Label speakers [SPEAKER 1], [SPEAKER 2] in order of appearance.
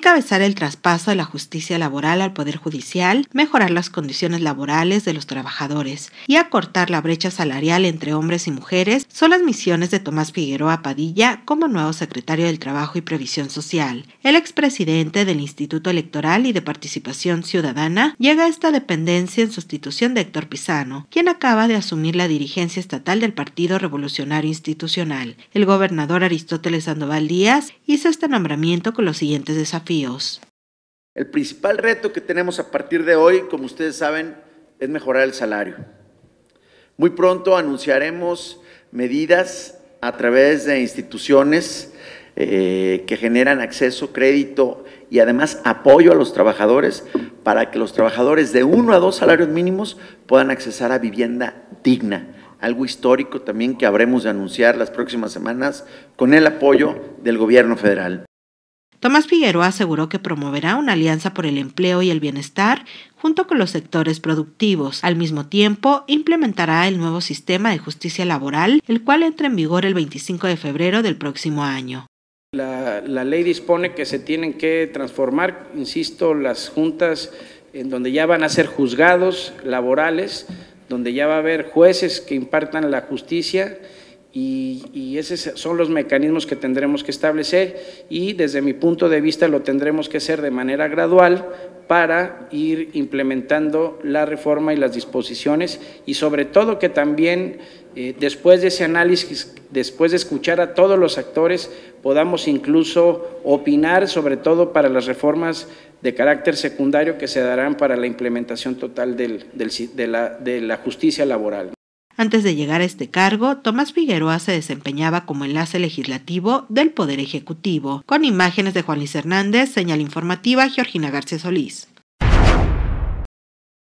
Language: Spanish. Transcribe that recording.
[SPEAKER 1] encabezar el traspaso de la justicia laboral al Poder Judicial, mejorar las condiciones laborales de los trabajadores y acortar la brecha salarial entre hombres y mujeres son las misiones de Tomás Figueroa Padilla como nuevo secretario del Trabajo y Previsión Social. El expresidente del Instituto Electoral y de Participación Ciudadana llega a esta dependencia en sustitución de Héctor Pisano, quien acaba de asumir la dirigencia estatal del Partido Revolucionario Institucional. El gobernador Aristóteles Sandoval Díaz hizo este nombramiento con los siguientes desafíos
[SPEAKER 2] el principal reto que tenemos a partir de hoy, como ustedes saben, es mejorar el salario. Muy pronto anunciaremos medidas a través de instituciones eh, que generan acceso, crédito y además apoyo a los trabajadores para que los trabajadores de uno a dos salarios mínimos puedan accesar a vivienda digna. Algo histórico también que habremos de anunciar las próximas semanas con el apoyo del gobierno federal.
[SPEAKER 1] Tomás Figueroa aseguró que promoverá una alianza por el empleo y el bienestar junto con los sectores productivos. Al mismo tiempo, implementará el nuevo sistema de justicia laboral, el cual entra en vigor el 25 de febrero del próximo año.
[SPEAKER 3] La, ley dispone que se tienen que transformar, insisto, las juntas en donde ya van a ser juzgados laborales, donde ya va a haber jueces que impartan la justicia y, esos son los mecanismos que tendremos que establecer y desde mi punto de vista lo tendremos que hacer de manera gradual para ir implementando la reforma y las disposiciones y sobre todo que también eh, después de ese análisis, después de escuchar a todos los actores, podamos incluso opinar sobre todo para las reformas de carácter secundario que se darán para la implementación total de la justicia laboral.
[SPEAKER 1] Antes de llegar a este cargo, Tomás Figueroa se desempeñaba como enlace legislativo del Poder Ejecutivo, con imágenes de Juan Luis Hernández, señal informativa Georgina García Solís.